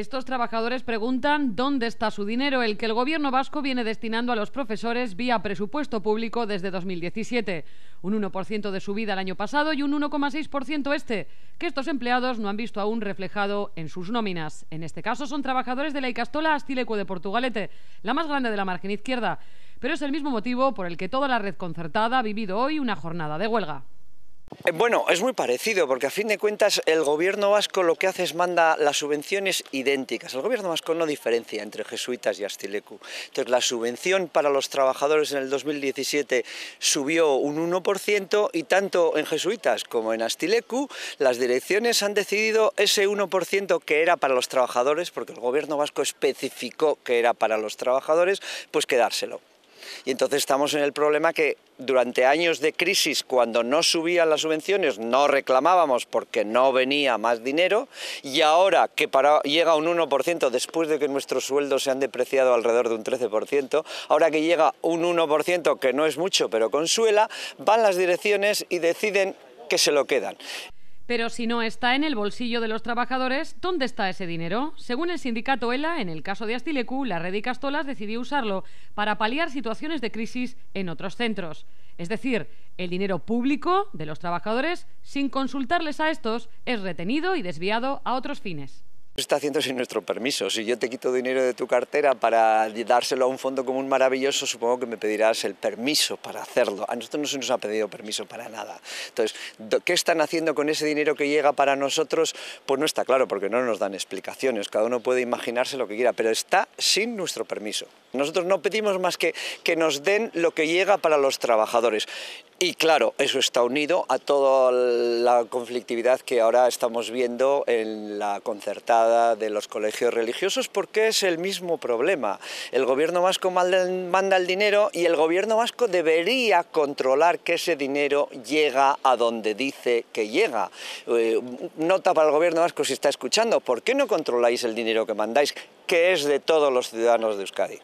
Estos trabajadores preguntan dónde está su dinero, el que el gobierno vasco viene destinando a los profesores vía presupuesto público desde 2017. Un 1% de subida el año pasado y un 1,6% este, que estos empleados no han visto aún reflejado en sus nóminas. En este caso son trabajadores de la Icastola Astileco de Portugalete, la más grande de la margen izquierda. Pero es el mismo motivo por el que toda la red concertada ha vivido hoy una jornada de huelga. Eh, bueno, es muy parecido, porque a fin de cuentas el gobierno vasco lo que hace es manda las subvenciones idénticas. El gobierno vasco no diferencia entre jesuitas y astilecu. Entonces la subvención para los trabajadores en el 2017 subió un 1% y tanto en jesuitas como en astilecu las direcciones han decidido ese 1% que era para los trabajadores, porque el gobierno vasco especificó que era para los trabajadores, pues quedárselo. Y entonces estamos en el problema que durante años de crisis, cuando no subían las subvenciones, no reclamábamos porque no venía más dinero y ahora que para, llega un 1% después de que nuestros sueldos se han depreciado alrededor de un 13%, ahora que llega un 1% que no es mucho pero consuela, van las direcciones y deciden que se lo quedan. Pero si no está en el bolsillo de los trabajadores, ¿dónde está ese dinero? Según el sindicato ELA, en el caso de Astilecu, la red Castolas decidió usarlo para paliar situaciones de crisis en otros centros. Es decir, el dinero público de los trabajadores, sin consultarles a estos, es retenido y desviado a otros fines está haciendo sin nuestro permiso. Si yo te quito dinero de tu cartera para dárselo a un fondo común maravilloso, supongo que me pedirás el permiso para hacerlo. A nosotros no se nos ha pedido permiso para nada. Entonces, ¿qué están haciendo con ese dinero que llega para nosotros? Pues no está claro, porque no nos dan explicaciones. Cada uno puede imaginarse lo que quiera, pero está sin nuestro permiso. Nosotros no pedimos más que nos den lo que llega para los trabajadores. Y claro, eso está unido a toda la conflictividad que ahora estamos viendo en la concertada de los colegios religiosos, porque es el mismo problema. El gobierno vasco manda el dinero y el gobierno vasco debería controlar que ese dinero llega a donde dice que llega. Eh, nota para el gobierno vasco si está escuchando, ¿por qué no controláis el dinero que mandáis, que es de todos los ciudadanos de Euskadi?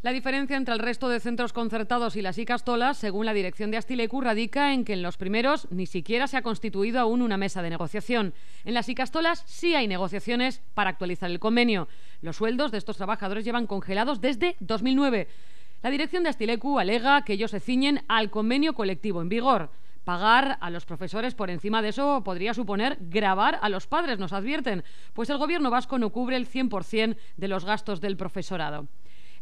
La diferencia entre el resto de centros concertados y las ICASTOLAS, según la dirección de Astilecu, radica en que en los primeros ni siquiera se ha constituido aún una mesa de negociación. En las ICASTOLAS sí hay negociaciones para actualizar el convenio. Los sueldos de estos trabajadores llevan congelados desde 2009. La dirección de Astilecu alega que ellos se ciñen al convenio colectivo en vigor. Pagar a los profesores por encima de eso podría suponer grabar a los padres, nos advierten, pues el gobierno vasco no cubre el 100% de los gastos del profesorado.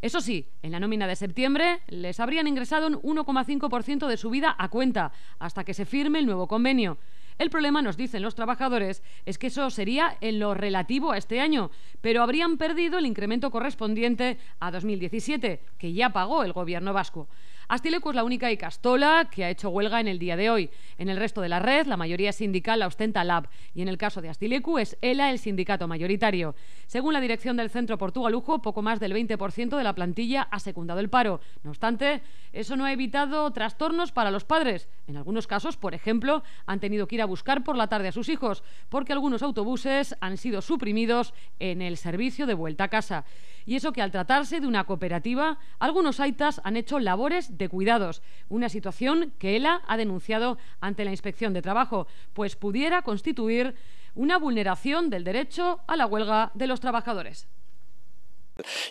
Eso sí, en la nómina de septiembre les habrían ingresado un 1,5% de su vida a cuenta hasta que se firme el nuevo convenio. El problema, nos dicen los trabajadores, es que eso sería en lo relativo a este año, pero habrían perdido el incremento correspondiente a 2017, que ya pagó el gobierno vasco. Astilecu es la única Icastola que ha hecho huelga en el día de hoy. En el resto de la red, la mayoría sindical la ostenta LAB y en el caso de Astilecu es ELA el sindicato mayoritario. Según la dirección del Centro Portugalujo, poco más del 20% de la plantilla ha secundado el paro. No obstante, eso no ha evitado trastornos para los padres. En algunos casos, por ejemplo, han tenido que ir a buscar por la tarde a sus hijos, porque algunos autobuses han sido suprimidos en el servicio de vuelta a casa. Y eso que al tratarse de una cooperativa, algunos aitas han hecho labores de cuidados, una situación que Ella ha denunciado ante la Inspección de Trabajo, pues pudiera constituir una vulneración del derecho a la huelga de los trabajadores.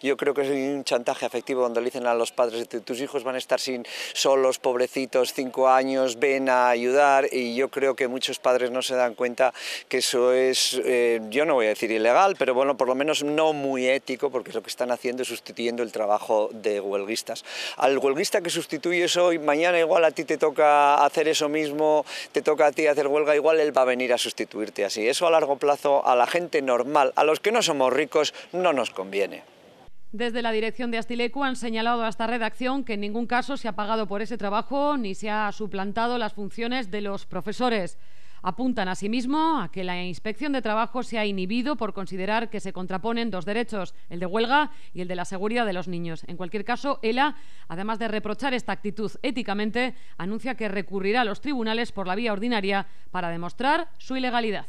Yo creo que es un chantaje afectivo cuando le dicen a los padres que tus hijos van a estar sin solos, pobrecitos, cinco años, ven a ayudar y yo creo que muchos padres no se dan cuenta que eso es, eh, yo no voy a decir ilegal, pero bueno, por lo menos no muy ético porque lo que están haciendo es sustituyendo el trabajo de huelguistas. Al huelguista que sustituyes hoy, mañana igual a ti te toca hacer eso mismo, te toca a ti hacer huelga, igual él va a venir a sustituirte así. Eso a largo plazo a la gente normal, a los que no somos ricos, no nos conviene. Desde la dirección de Astilecu han señalado a esta redacción que en ningún caso se ha pagado por ese trabajo ni se ha suplantado las funciones de los profesores. Apuntan asimismo a que la inspección de trabajo se ha inhibido por considerar que se contraponen dos derechos, el de huelga y el de la seguridad de los niños. En cualquier caso, ELA, además de reprochar esta actitud éticamente, anuncia que recurrirá a los tribunales por la vía ordinaria para demostrar su ilegalidad.